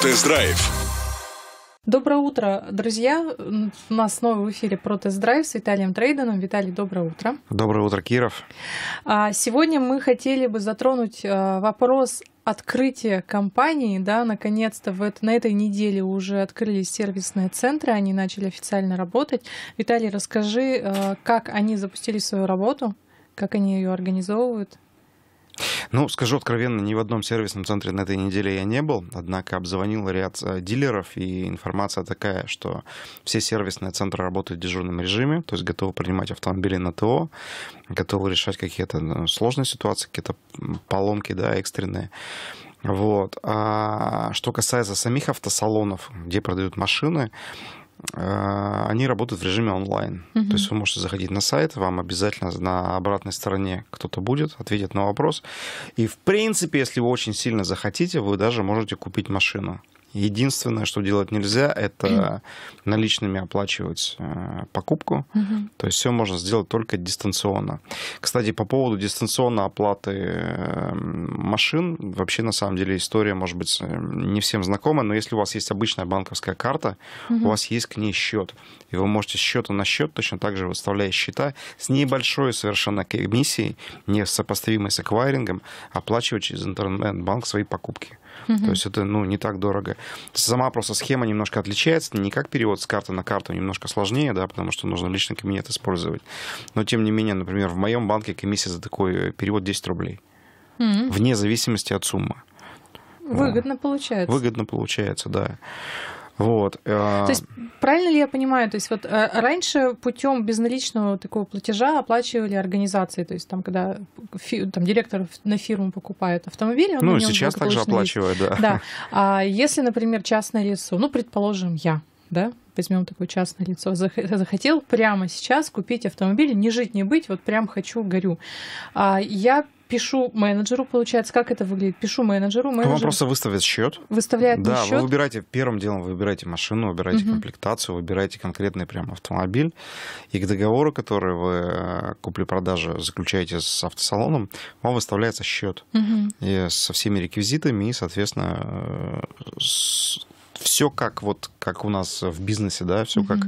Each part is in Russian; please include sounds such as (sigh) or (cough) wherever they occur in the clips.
Протест-драйв. Доброе утро, друзья. У нас снова в эфире Протест Драйв с Виталием Трейденом. Виталий, доброе утро. Доброе утро, Киров. А, сегодня мы хотели бы затронуть а, вопрос открытия компании. да, наконец-то в это, на этой неделе уже открылись сервисные центры, они начали официально работать. Виталий, расскажи, а, как они запустили свою работу, как они ее организовывают? Ну, скажу откровенно, ни в одном сервисном центре на этой неделе я не был, однако обзвонил ряд э, дилеров, и информация такая, что все сервисные центры работают в дежурном режиме, то есть готовы принимать автомобили на ТО, готовы решать какие-то ну, сложные ситуации, какие-то поломки, да, экстренные. Вот. А что касается самих автосалонов, где продают машины, Э, они работают в режиме онлайн. Угу. То есть вы можете заходить на сайт, вам обязательно на обратной стороне кто-то будет, ответит на вопрос. И, в принципе, если вы очень сильно захотите, вы даже можете купить машину. Единственное, что делать нельзя, это наличными оплачивать э, покупку. Угу. То есть все можно сделать только дистанционно. Кстати, по поводу дистанционной оплаты эм, машин, вообще на самом деле история, может быть, э, не всем знакома, но если у вас есть обычная банковская карта, угу. у вас есть к ней счет. И вы можете с счета на счет точно так же выставляя счета с небольшой совершенно комиссией, не сопоставимой с аквайрингом, оплачивать через интернет-банк свои покупки. Угу. То есть это ну, не так дорого. Сама просто схема немножко отличается. Не как перевод с карты на карту немножко сложнее, да, потому что нужно личный кабинет использовать. Но тем не менее, например, в моем банке комиссия за такой э, перевод 10 рублей. Угу. Вне зависимости от суммы. Выгодно да. получается. Выгодно получается, да. Вот. Э, то есть правильно ли я понимаю, то есть вот э, раньше путем безналичного такого платежа оплачивали организации, то есть там когда фи, там директор на фирму покупает автомобиль, он ну и сейчас также оплачивает, да. Да. А если, например, частное лицо, ну предположим я, да, возьмем такое частное лицо, захотел прямо сейчас купить автомобиль, не жить, не быть, вот прям хочу, горю. А я пишу менеджеру, получается, как это выглядит? Пишу менеджеру, менеджер... Вам просто выставит счет. Выставляет да, счет. Да, вы выбираете, первым делом выбираете машину, выбираете угу. комплектацию, выбираете конкретный прям автомобиль. И к договору, который вы э, купли-продажи заключаете с автосалоном, вам выставляется счет угу. и со всеми реквизитами и, соответственно, э, с все как вот как у нас в бизнесе, да, все mm-hmm. как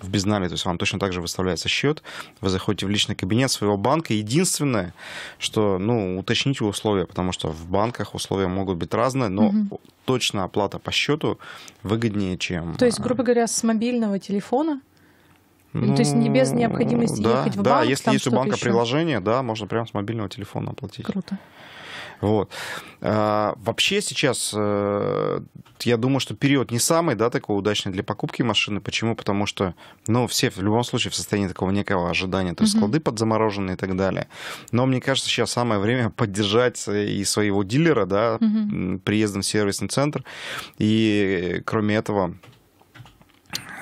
в безнале, то есть вам точно так же выставляется счет, вы заходите в личный кабинет своего банка, единственное, что, ну, уточните условия, потому что в банках условия могут быть разные, но mm-hmm. точно оплата по счету выгоднее, чем... То есть, а, грубо говоря, с мобильного телефона ну, То есть не без необходимости да, ехать в банк. Да, если есть у банка еще. приложение, да, можно прямо с мобильного телефона оплатить. Круто. Вот. А, вообще сейчас, э, я думаю, что период не самый, да, такой удачный для покупки машины. Почему? Потому что, ну, все в любом случае в состоянии такого некого ожидания. То есть угу. склады подзаморожены и так далее. Но мне кажется, сейчас самое время (laughs) поддержать э, и своего дилера, да, угу. приездом в сервисный центр. И э, кроме этого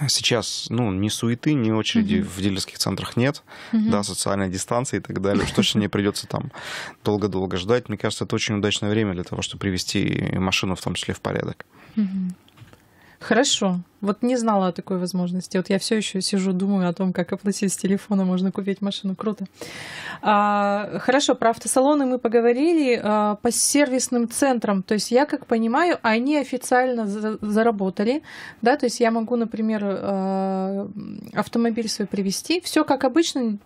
сейчас, ну, ни суеты, ни очереди mm-hmm. в дилерских центрах нет, mm-hmm. да, социальная дистанция и так далее. Уж точно не придется там долго-долго ждать. Мне кажется, это очень удачное время для того, чтобы привести машину в том числе в порядок. Mm-hmm. Хорошо. Вот не знала о такой возможности. Вот я все еще сижу, думаю о том, как оплатить с телефона, можно купить машину. Круто. А, хорошо, про автосалоны мы поговорили. А, по сервисным центрам, то есть я как понимаю, они официально за- заработали, да, то есть я могу, например, а, автомобиль свой привезти, все как обычно,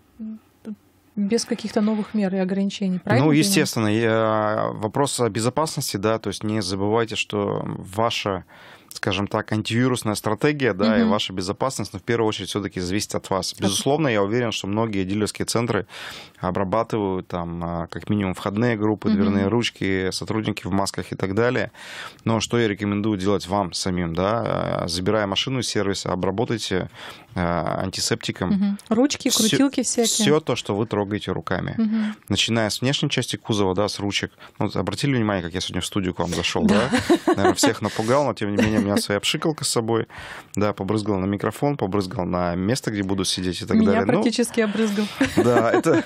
без каких-то новых мер и ограничений, правильно? Ну, естественно, я... А, вопрос о безопасности, да, то есть не забывайте, что ваша скажем так, антивирусная стратегия, да, угу. и ваша безопасность, но ну, в первую очередь все-таки зависит от вас. Безусловно, я уверен, что многие дилерские центры обрабатывают там а, как минимум входные группы, дверные угу. ручки, сотрудники в масках и так далее. Но что я рекомендую делать вам самим, да, а, забирая машину из сервиса, обработайте а, антисептиком. Угу. Ручки, крутилки всякие. Все то, что вы трогаете руками. Угу. Начиная с внешней части кузова, да, с ручек. Ну, вот обратили внимание, как я сегодня в студию к вам зашел, да? да? Наверное, всех напугал, но тем не менее (laughs) у меня своя пшикалка с собой. Да, побрызгал на микрофон, побрызгал на место, где буду сидеть и так меня далее. Меня ну, практически ну, обрызгал. Да, (laughs) это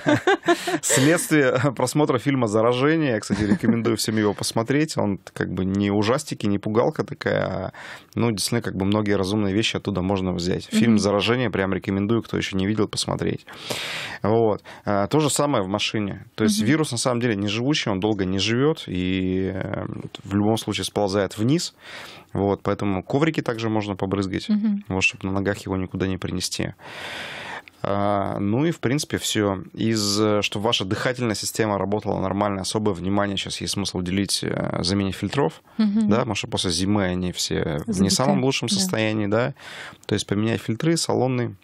следствие просмотра фильма «Заражение». Я, кстати, рекомендую всем его посмотреть. Он как бы не ужастики, не пугалка такая, а, ну, действительно, как бы многие разумные вещи оттуда можно взять. Фильм «Заражение» прям рекомендую, кто еще не видел, посмотреть. Вот. А, то же самое в машине. То есть вирус, на самом деле, не живущий, он долго не живет и э, в любом случае сползает вниз. Вот, поэтому коврики также можно побрызгать, угу. вот, чтобы на ногах его никуда не принести. А, ну и, в принципе, все. Из, э, чтобы ваша дыхательная система работала нормально, особое внимание сейчас есть смысл уделить э, замене фильтров, угу. да, потому что после зимы они все Забитые. в не самом лучшем состоянии, да. да. То есть поменять фильтры салонные,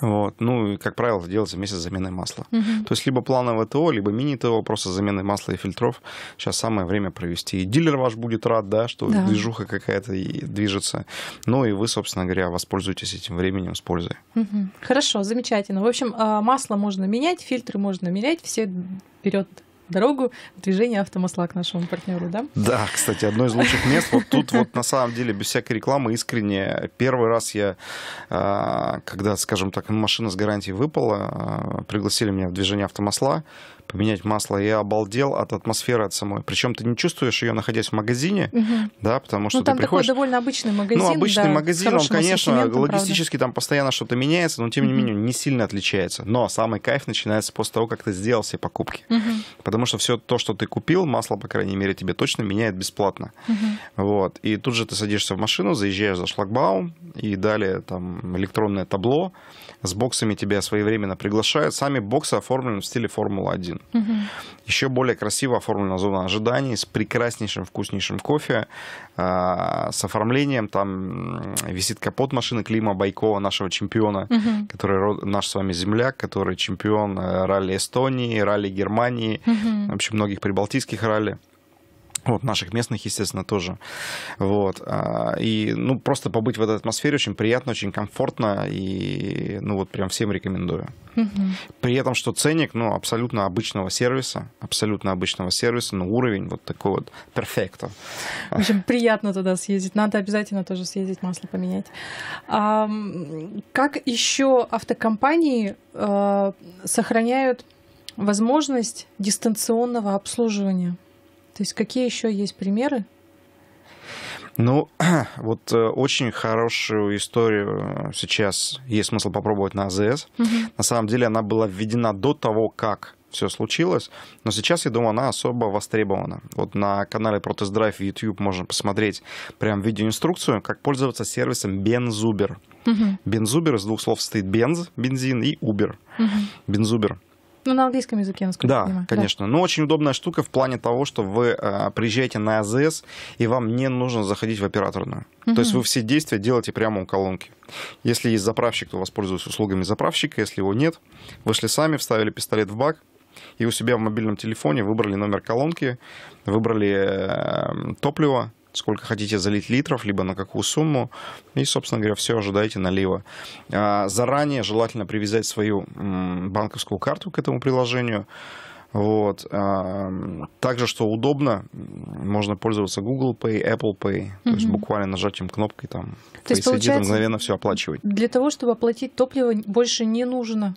вот. Ну, и, как правило, делается вместе с заменой масла. Угу. То есть либо плановое ТО, либо мини-ТО, просто замены масла и фильтров. Сейчас самое время провести. И дилер ваш будет рад, да, что да. движуха какая-то движется. Ну и вы, собственно говоря, воспользуйтесь этим временем с пользой. Угу. Хорошо, замечательно. В общем, а, масло можно менять, фильтры можно менять, все вперед дорогу движение автомасла к нашему партнеру, да? Да, кстати, одно из лучших мест. Вот тут вот на самом деле без всякой рекламы искренне. Первый раз я, а, когда, скажем так, машина с гарантией выпала, а, пригласили меня в движение автомасла поменять масло. Я обалдел от атмосферы от самой. Причем ты не чувствуешь ее, находясь в магазине, угу. да, потому что ну, там ты приходишь... такой довольно обычный магазин. Ну, обычный да, магазин, он, конечно, логистически правда. там постоянно что-то меняется, но тем не менее не сильно отличается. Но самый кайф начинается после того, как ты сделал все покупки. Угу. Потому что все то, что ты купил, масло, по крайней мере, тебе точно меняет бесплатно. Угу. Вот. И тут же ты садишься в машину, заезжаешь за шлагбаум, и далее там электронное табло с боксами тебя своевременно приглашают. Сами боксы оформлены в стиле Формула-1 магазин. Угу. Еще более красиво оформлена зона ожиданий с прекраснейшим, вкуснейшим кофе, э, с оформлением. Там висит капот машины Клима Байкова, нашего чемпиона, угу. который наш с вами земляк, который чемпион э, ралли Эстонии, ралли Германии, угу. вообще многих прибалтийских ралли. Вот, наших местных, естественно, тоже. Вот. А, и, ну, просто побыть в этой атмосфере очень приятно, очень комфортно. И, ну, вот прям всем рекомендую. Угу. При этом, что ценник, ну, абсолютно обычного сервиса, абсолютно обычного сервиса, но ну, уровень вот такой вот перфекта. В общем, приятно туда съездить. Надо обязательно тоже съездить, масло поменять. А, как еще автокомпании а, сохраняют возможность дистанционного обслуживания? То есть какие еще есть примеры? Ну, (clears throat) вот э, очень хорошую историю э, сейчас есть смысл попробовать на АЗС. Угу. На самом деле она была введена до того, как все случилось, но сейчас, я думаю, она особо востребована. Вот на канале Protest Drive YouTube можно посмотреть прям видеоинструкцию, как пользоваться сервисом Бензубер. Бензубер из двух слов состоит бенз, бензин и Uber. Угу. Benzuber. Ну, на английском языке, насколько да, я понимаю. Конечно. Да, конечно. Ну, Но очень удобная штука в плане того, что вы а, приезжаете на АЗС, и вам не нужно заходить в операторную. Угу. То есть вы все действия делаете прямо у колонки. Если есть заправщик, то воспользуйтесь услугами заправщика. Если его нет, вышли сами, вставили пистолет в бак, и у себя в мобильном телефоне выбрали номер колонки, выбрали э, топливо, сколько хотите залить литров, либо на какую сумму, и, собственно говоря, все ожидаете налива. А, заранее желательно привязать свою банковскую карту к этому приложению. Вот. А, также, что удобно, можно пользоваться Google Pay, Apple Pay, то угу. есть буквально нажатием кнопкой там, то есть, мгновенно все оплачивать. Для того, чтобы оплатить топливо, больше не нужно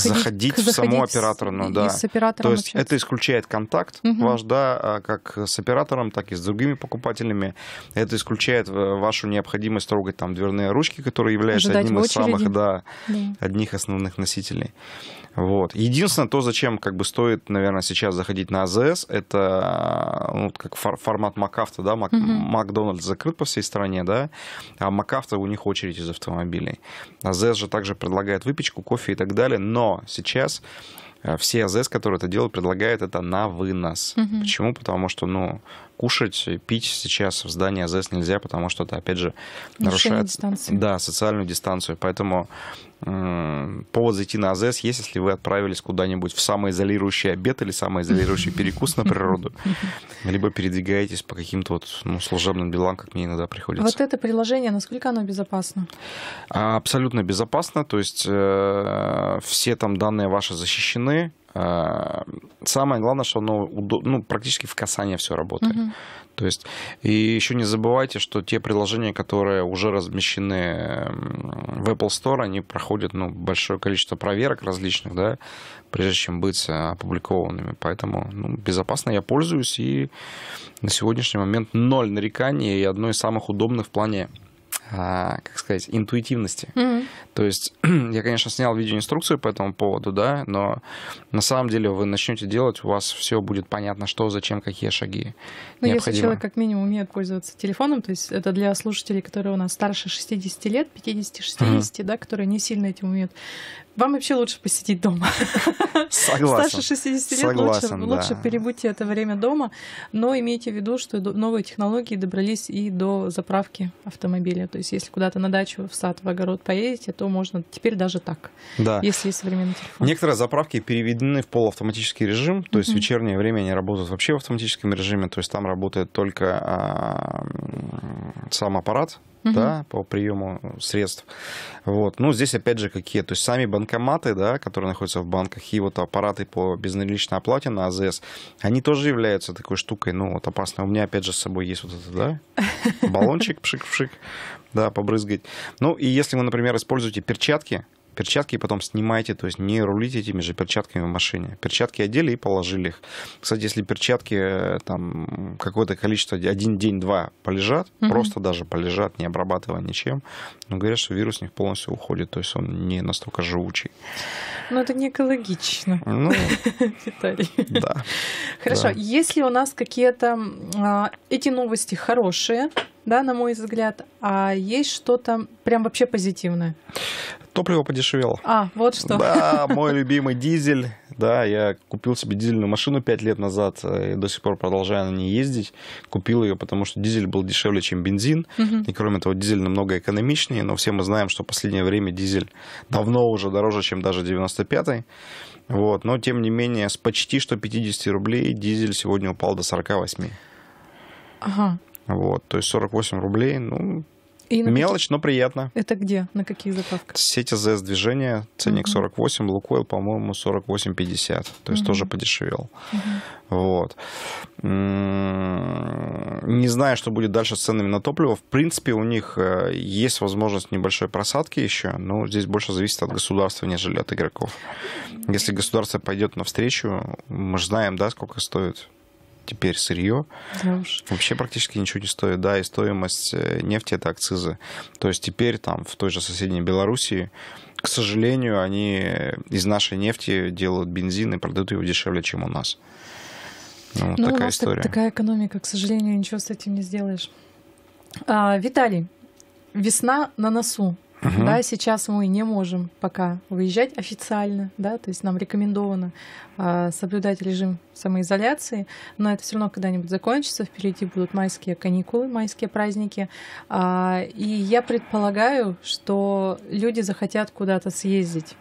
заходить к, в саму операторную. С, да. с оператором То есть общаться. это исключает контакт угу. ваш, да, а как с оператором, так и с другими покупателями. Это исключает э, вашу необходимость трогать там дверные ручки, которые являются Ждать одним из самых, да, да, одних основных носителей. Вот. Единственное, то, зачем как бы стоит, наверное, сейчас заходить на АЗС, это а, ну, как фор формат МакАвто, да, Мак, угу. Макдональдс закрыт по всей стране, да, а МакАвто у них очередь из автомобилей. АЗС же также предлагает выпечку, кофе и так далее, но но сейчас э, все АЗС, которые это делают, предлагают это на вынос. Угу. Почему? Потому что, ну, кушать, э, пить сейчас в здании АЗС нельзя, потому что это, опять же, нарушает дистанции. да, социальную дистанцию. Поэтому повод зайти на АЗС есть, если вы отправились куда-нибудь в самоизолирующий обед или самоизолирующий перекус на природу, (laughs) либо передвигаетесь по каким-то вот ну, служебным делам, как мне иногда приходится. Вот это приложение, насколько оно безопасно? Абсолютно безопасно, то есть э, все там данные ваши защищены, а, самое главное, что оно ну, практически в касание все работает. Угу. То есть, и еще не забывайте, что те приложения, которые уже размещены в Apple Store, они проходят ну, большое количество проверок различных, да, прежде чем быть а, опубликованными. Поэтому ну, безопасно я пользуюсь, и на сегодняшний момент ноль нареканий и одно из самых удобных в плане а, как сказать, интуитивности. Mm-hmm. То есть (clears throat) я, конечно, снял видеоинструкцию по этому поводу, да, но на самом деле вы начнете делать, у вас все будет понятно, что, зачем, какие шаги. Ну, если человек как минимум умеет пользоваться телефоном, то есть это для слушателей, которые у нас старше 60 лет, 50-60, mm-hmm. да, которые не сильно этим умеют, вам вообще лучше посетить дома. (laughs) Согласен. Старше 60 лет Согласен, лучше, да. лучше перебудьте это время дома, но имейте в виду, что новые технологии добрались и до заправки автомобиля. То есть, если куда-то на дачу, в сад, в огород поедете, то можно теперь даже так, да. если есть современный телефон. Некоторые заправки переведены в полуавтоматический режим, то есть в вечернее время они работают вообще в автоматическом режиме, то есть там работает только а, сам аппарат, угу. да, по приему средств. Вот. Ну, здесь опять же какие, то есть сами банкоматы, да, которые находятся в банках, и вот аппараты по безналичной оплате на АЗС, они тоже являются такой штукой, ну, вот опасно. У меня опять же с собой есть вот этот да, (laughs) баллончик пшик-пшик, да, побрызгать. Ну, и если вы, например, используете перчатки, Перчатки и потом снимайте, то есть не рулите этими же перчатками в машине. Перчатки одели и положили их. Кстати, если перчатки э, там какое-то количество, один день-два полежат, угу. просто даже полежат, не обрабатывая ничем, но говорят, что вирус в них полностью уходит, то есть он не настолько живучий. Ну, это не экологично. Ну, (laughs) Виталий. Да. Хорошо. Да. Если у нас какие-то а, эти новости хорошие, да, на мой взгляд, а есть что-то прям вообще позитивное? Топливо подешевело. А, вот что. Да, мой любимый дизель да, я купил себе дизельную машину 5 лет назад э, и до сих пор продолжаю на ней ездить. Купил ее, потому что дизель был дешевле, чем бензин, угу. и кроме того, дизель намного экономичнее, но все мы знаем, что в последнее время дизель давно уже дороже, чем даже 95-й. Вот, но тем не менее, с почти что 50 рублей дизель сегодня упал до 48. Ага. Вот, то есть 48 рублей, ну, и Мелочь, какие... но приятно. Это где? На каких заправках? Сеть АЗС движения, ценник uh-huh. 48, Лукойл, по-моему, 48,50. То есть uh-huh. тоже подешевел. Uh-huh. Вот. М-м, не знаю, что будет дальше с ценами на топливо. В принципе, у них э, есть возможность небольшой просадки еще, но здесь больше зависит от государства, нежели от игроков. Если государство пойдет навстречу, мы же знаем, да, сколько стоит теперь сырье, да уж. вообще практически ничего не стоит. Да, и стоимость э, нефти это акцизы. То есть теперь там в той же соседней Белоруссии к сожалению, они э, из нашей нефти делают бензин и продают его дешевле, чем у нас. Ну, ну, такая у нас история. Так, такая экономика, к сожалению, ничего с этим не сделаешь. А, Виталий, весна на носу. Угу. Да, сейчас мы не можем пока выезжать официально, да, то есть нам рекомендовано э, соблюдать режим самоизоляции, но это все равно когда-нибудь закончится, впереди будут майские каникулы, майские праздники, э, и я предполагаю, что люди захотят куда-то съездить.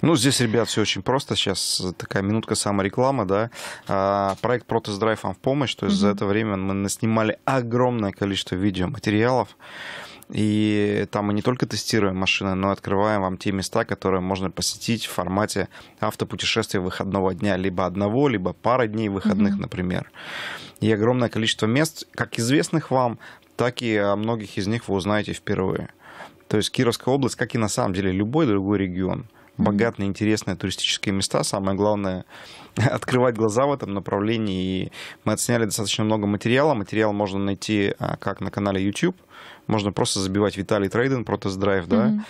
Ну, здесь, ребят, все очень просто. Сейчас такая минутка саморекламы, да. А, проект Протест Драйв вам в помощь. То есть mm-hmm. за это время мы наснимали огромное количество видеоматериалов. И там мы не только тестируем машины, но и открываем вам те места, которые можно посетить в формате автопутешествия выходного дня, либо одного, либо пары дней выходных, mm-hmm. например. И огромное количество мест, как известных вам, так и о многих из них вы узнаете впервые. То есть Кировская область, как и на самом деле любой другой регион – богатые интересные туристические места. Самое главное — открывать глаза в этом направлении. И мы отсняли достаточно много материала. Материал можно найти а, как на канале YouTube. Можно просто забивать Виталий Трейден, Протест-драйв, да, mm-hmm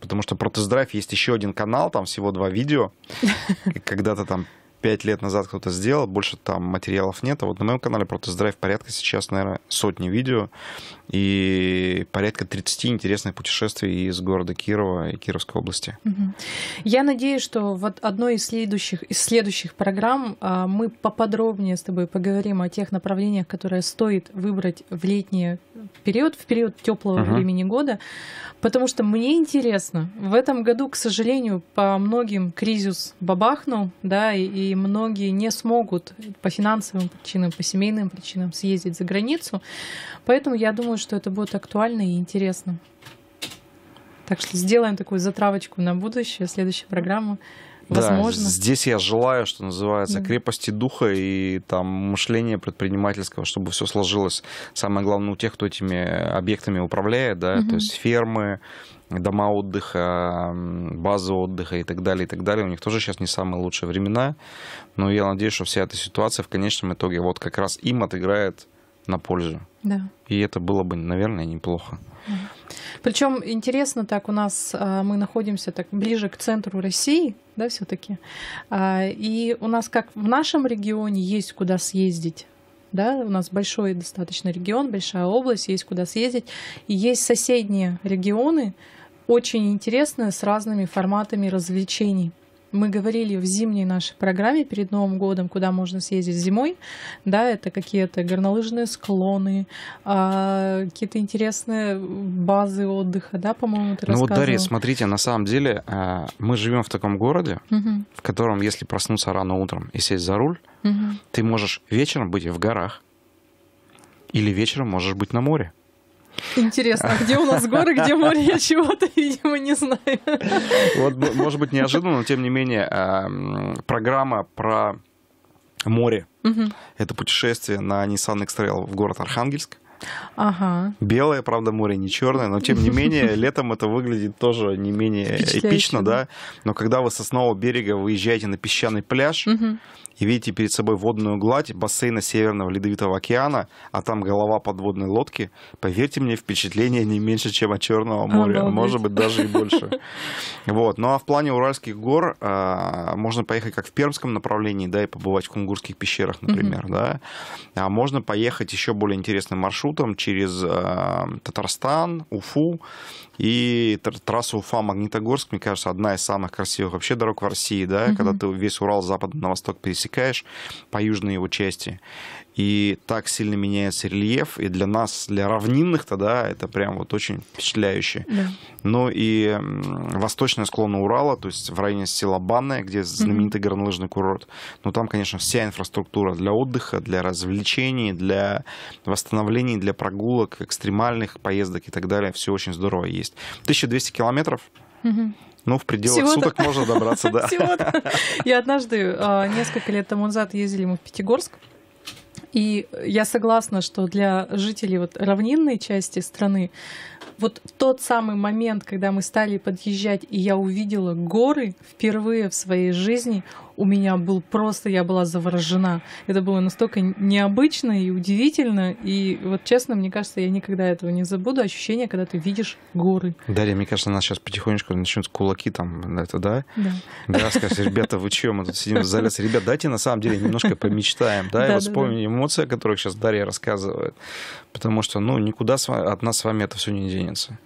потому что про драйв есть еще один канал, там всего два видео. (laughs) Когда-то там пять лет назад кто-то сделал, больше там материалов нет. А вот на моем канале про тест-драйв порядка сейчас, наверное, сотни видео и порядка 30 интересных путешествий из города Кирова и Кировской области. Я надеюсь, что в одной из следующих, из следующих программ а, мы поподробнее с тобой поговорим о тех направлениях, которые стоит выбрать в летние период, в период теплого uh-huh. времени года, потому что мне интересно. В этом году, к сожалению, по многим кризис бабахнул, да, и, и многие не смогут по финансовым причинам, по семейным причинам съездить за границу, поэтому я думаю, что это будет актуально и интересно. Так что сделаем такую затравочку на будущее, следующую программу. Возможно. Да, здесь я желаю, что называется, крепости духа и там мышления предпринимательского, чтобы все сложилось. Самое главное у тех, кто этими объектами управляет, да, угу. то есть фермы, дома отдыха, базы отдыха и так далее, и так далее. У них тоже сейчас не самые лучшие времена. Но я надеюсь, что вся эта ситуация в конечном итоге вот как раз им отыграет на пользу. Да. И это было бы, наверное, неплохо. Причем интересно так у нас а, мы находимся так ближе к центру России, да, все-таки. А, и у нас как в нашем регионе есть куда съездить да, у нас большой достаточно регион, большая область, есть куда съездить. И есть соседние регионы, очень интересные, с разными форматами развлечений мы говорили в зимней нашей программе перед Новым годом, куда можно съездить зимой. Да, это какие-то горнолыжные склоны, а, какие-то интересные базы отдыха, да, по-моему, ты Ну вот, Дарья, смотрите, на самом деле э, мы живем в таком городе, угу. в котором, если проснуться рано утром и сесть за руль, угу. ты можешь вечером быть в горах или вечером можешь быть на море. Интересно, а где у нас горы, где море, я чего-то, видимо, не знаю. Вот, может быть, неожиданно, но тем не менее, эм, программа про море. Угу. Это путешествие на Nissan X-Trail в город Архангельск. Ага. Белое, правда, море, не черное, но тем не менее, (laughs) летом это выглядит тоже не менее эпично, да? да. Но когда вы со соснового берега выезжаете на песчаный пляж угу. и видите перед собой водную гладь бассейна Северного Ледовитого океана, а там голова подводной лодки, поверьте мне, впечатление не меньше, чем от Черного моря, Обалдеть. может быть, даже и больше. (laughs) Вот. Ну а в плане Уральских гор а, можно поехать как в Пермском направлении, да, и побывать в Кунгурских пещерах, например, да. А можно поехать еще более интересный маршрут маршрутом через эм, Татарстан, Уфу и трасса Уфа-Магнитогорск, мне кажется, одна из самых красивых вообще дорог в России, да, mm когда ты весь Урал запад на восток пересекаешь по южной его части и так сильно меняется рельеф, и для нас, для равнинных тогда это прям вот очень впечатляюще. Да. Ну и восточная склона Урала, то есть в районе села Банное, где знаменитый mm-hmm. горнолыжный курорт, ну там, конечно, вся инфраструктура для отдыха, для развлечений, для восстановлений, для прогулок, экстремальных поездок и так далее, все очень здорово есть. 1200 километров, Ну, в пределах Всего-то. суток можно добраться, да. (laughs) Всего-то. Я однажды, а, несколько лет тому назад, ездили мы в Пятигорск. И я согласна, что для жителей вот равнинной части страны вот тот самый момент, когда мы стали подъезжать, и я увидела горы впервые в своей жизни, у меня был просто, я была заворожена. Это было настолько необычно и удивительно. И вот честно, мне кажется, я никогда этого не забуду. Ощущение, когда ты видишь горы. Дарья, мне кажется, нас сейчас потихонечку начнут кулаки там это, да? Да. Да, скажешь, ребята, вы чем? Мы тут сидим в зале. Ребят, дайте на самом деле немножко помечтаем, да? И вот вспомним эмоции, о которых сейчас Дарья рассказывает. Потому что, ну, никуда от нас с вами это все не денется.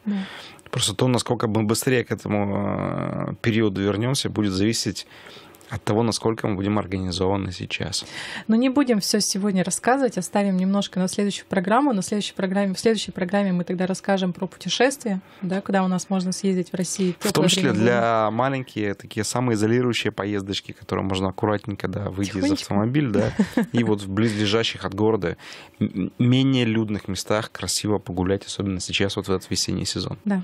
Просто то, насколько мы быстрее к этому э, периоду вернемся, будет зависеть от того, насколько мы будем организованы сейчас. Но не будем все сегодня рассказывать, оставим немножко на следующую программу. На следующей программе, в следующей программе мы тогда расскажем про путешествия, да, куда у нас можно съездить в России. В том числе для маленькие, такие самые изолирующие поездочки, которые можно аккуратненько, да, выйти из автомобиля, да, (laughs) и вот в близлежащих от города, менее людных местах красиво погулять, особенно сейчас, вот в этот весенний сезон. Да.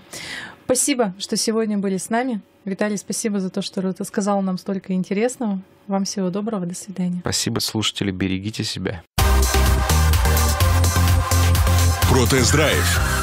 Спасибо, что сегодня были с нами. Виталий, спасибо за то, что рассказал нам столько интересного. Вам всего доброго, до свидания. Спасибо, слушатели, берегите себя. Протест-драйв